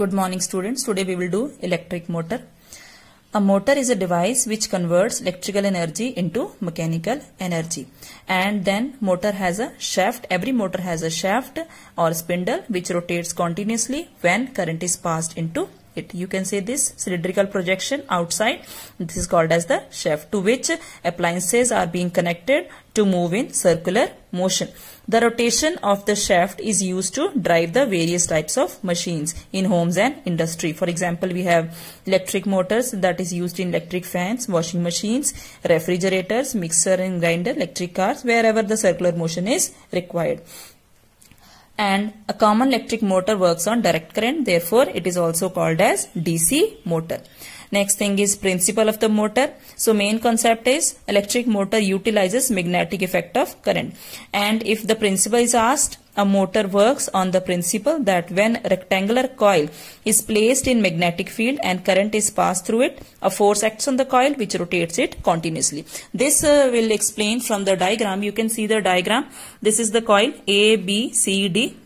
Good morning students. Today we will do electric motor. A motor is a device which converts electrical energy into mechanical energy. And then motor has a shaft. Every motor has a shaft or spindle which rotates continuously when current is passed into it you can say this cylindrical projection outside this is called as the shaft to which appliances are being connected to move in circular motion the rotation of the shaft is used to drive the various types of machines in homes and industry for example we have electric motors that is used in electric fans washing machines refrigerators mixer and grinder electric cars wherever the circular motion is required and a common electric motor works on direct current therefore it is also called as DC motor. Next thing is principle of the motor. So main concept is electric motor utilizes magnetic effect of current and if the principle is asked a motor works on the principle that when rectangular coil is placed in magnetic field and current is passed through it, a force acts on the coil which rotates it continuously. This uh, will explain from the diagram. You can see the diagram. This is the coil A, B, C, D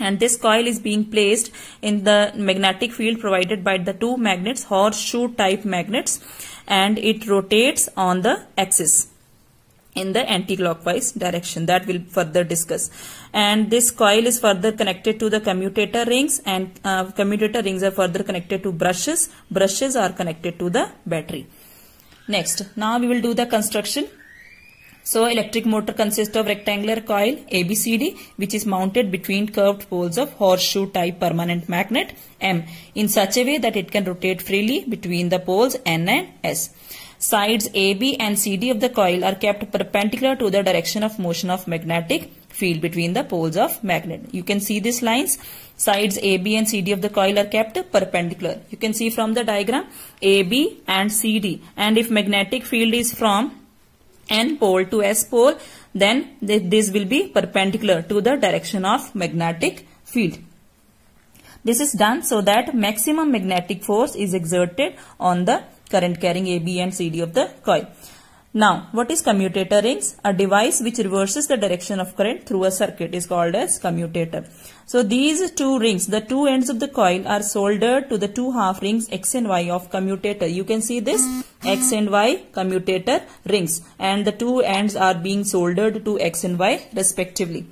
and this coil is being placed in the magnetic field provided by the two magnets horseshoe type magnets and it rotates on the axis in the anti-clockwise direction that we'll further discuss and this coil is further connected to the commutator rings and uh, commutator rings are further connected to brushes brushes are connected to the battery next now we will do the construction so electric motor consists of rectangular coil ABCD which is mounted between curved poles of horseshoe type permanent magnet M in such a way that it can rotate freely between the poles N and S. Sides AB and CD of the coil are kept perpendicular to the direction of motion of magnetic field between the poles of magnet. You can see these lines. Sides AB and CD of the coil are kept perpendicular. You can see from the diagram AB and CD. And if magnetic field is from N pole to S pole, then this will be perpendicular to the direction of magnetic field. This is done so that maximum magnetic force is exerted on the current carrying AB and CD of the coil. Now, what is commutator rings? A device which reverses the direction of current through a circuit is called as commutator. So, these two rings, the two ends of the coil are soldered to the two half rings X and Y of commutator. You can see this X and Y commutator rings and the two ends are being soldered to X and Y respectively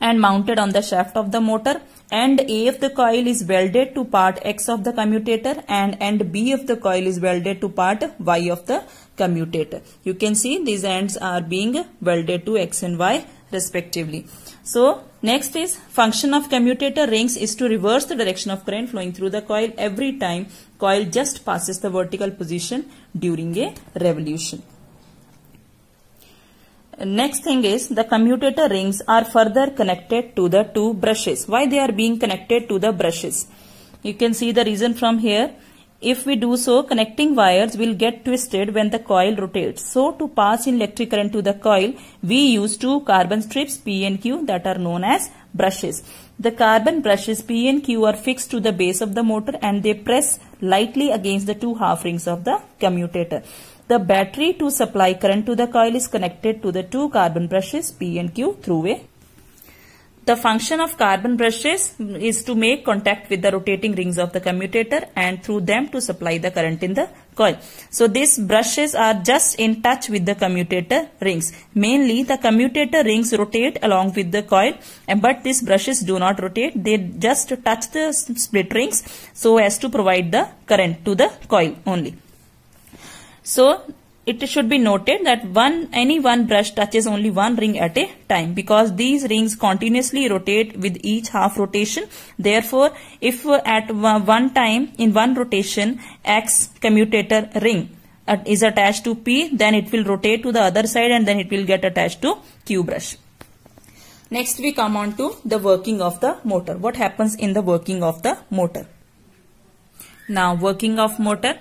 and mounted on the shaft of the motor and A of the coil is welded to part X of the commutator and end B of the coil is welded to part Y of the commutator. You can see these ends are being welded to X and Y respectively. So next is function of commutator rings is to reverse the direction of current flowing through the coil every time coil just passes the vertical position during a revolution. Next thing is the commutator rings are further connected to the two brushes. Why they are being connected to the brushes? You can see the reason from here. If we do so, connecting wires will get twisted when the coil rotates. So to pass electric current to the coil, we use two carbon strips P and Q that are known as brushes. The carbon brushes P and Q are fixed to the base of the motor and they press lightly against the two half rings of the commutator. The battery to supply current to the coil is connected to the two carbon brushes P and Q through a. The function of carbon brushes is to make contact with the rotating rings of the commutator and through them to supply the current in the coil. So these brushes are just in touch with the commutator rings. Mainly the commutator rings rotate along with the coil but these brushes do not rotate. They just touch the split rings so as to provide the current to the coil only. So it should be noted that one any one brush touches only one ring at a time because these rings continuously rotate with each half rotation therefore if at one time in one rotation x commutator ring uh, is attached to p then it will rotate to the other side and then it will get attached to q brush next we come on to the working of the motor what happens in the working of the motor now working of motor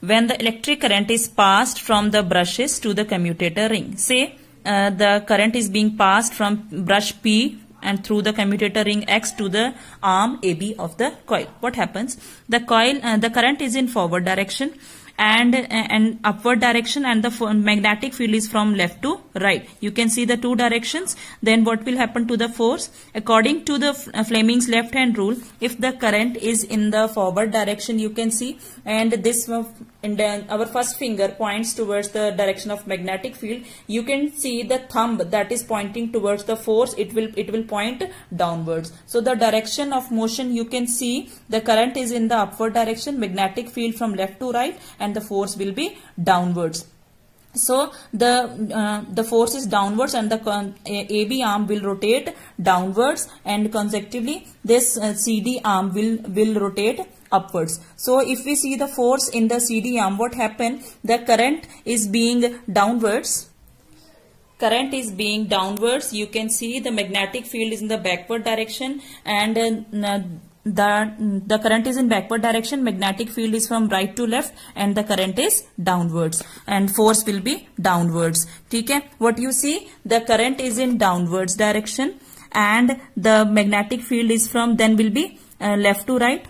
when the electric current is passed from the brushes to the commutator ring. Say uh, the current is being passed from brush P and through the commutator ring X to the arm AB of the coil. What happens? The coil, uh, the current is in forward direction and an upward direction and the magnetic field is from left to right. You can see the two directions. Then what will happen to the force? According to the uh, Fleming's left hand rule, if the current is in the forward direction, you can see and this uh, the, our first finger points towards the direction of magnetic field. You can see the thumb that is pointing towards the force. It will it will point downwards. So the direction of motion you can see the current is in the upward direction, magnetic field from left to right and and the force will be downwards so the uh, the force is downwards and the AB arm will rotate downwards and consecutively this uh, CD arm will will rotate upwards. So if we see the force in the CD arm what happened the current is being downwards current is being downwards you can see the magnetic field is in the backward direction and uh, the, the current is in backward direction, magnetic field is from right to left and the current is downwards and force will be downwards. Okay? What you see, the current is in downwards direction and the magnetic field is from then will be uh, left to right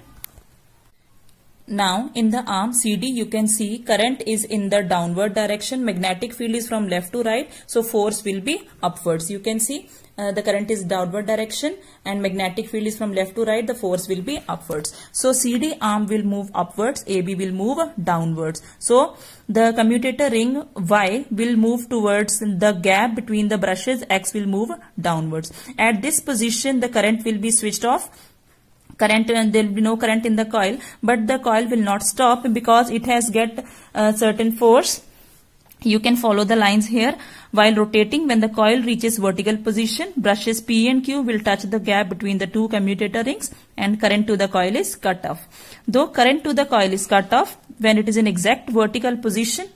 now in the arm CD you can see current is in the downward direction. Magnetic field is from left to right. So force will be upwards. You can see uh, the current is downward direction and magnetic field is from left to right. The force will be upwards. So CD arm will move upwards. AB will move downwards. So the commutator ring Y will move towards the gap between the brushes. X will move downwards. At this position the current will be switched off current uh, there will be no current in the coil but the coil will not stop because it has get a uh, certain force you can follow the lines here while rotating when the coil reaches vertical position brushes p and q will touch the gap between the two commutator rings and current to the coil is cut off though current to the coil is cut off when it is in exact vertical position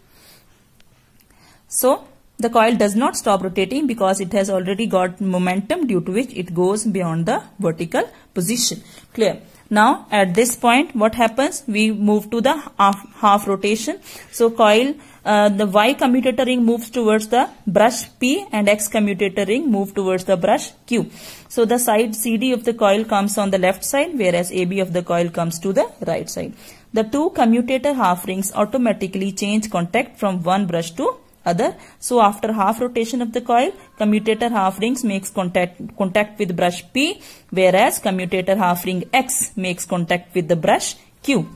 so the coil does not stop rotating because it has already got momentum due to which it goes beyond the vertical position. Clear. Now at this point what happens? We move to the half, half rotation. So coil, uh, the Y commutator ring moves towards the brush P and X commutator ring move towards the brush Q. So the side CD of the coil comes on the left side whereas AB of the coil comes to the right side. The two commutator half rings automatically change contact from one brush to other. So after half rotation of the coil, commutator half rings makes contact, contact with brush P, whereas commutator half ring X makes contact with the brush Q.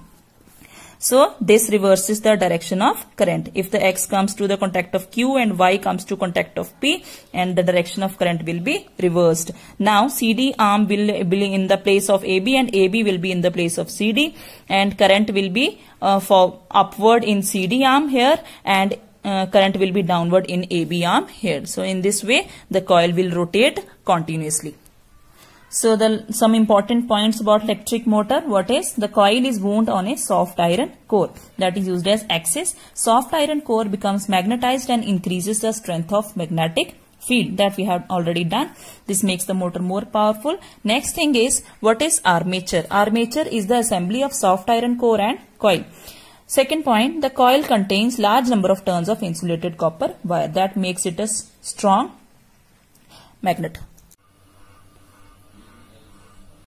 So this reverses the direction of current. If the X comes to the contact of Q and Y comes to contact of P and the direction of current will be reversed. Now CD arm will be in the place of AB and AB will be in the place of CD and current will be uh, for upward in CD arm here and uh, current will be downward in AB arm here. So in this way the coil will rotate continuously. So the some important points about electric motor. What is? The coil is wound on a soft iron core that is used as axis. Soft iron core becomes magnetized and increases the strength of magnetic field that we have already done. This makes the motor more powerful. Next thing is what is armature? Armature is the assembly of soft iron core and coil. Second point, the coil contains large number of turns of insulated copper wire that makes it a strong magnet.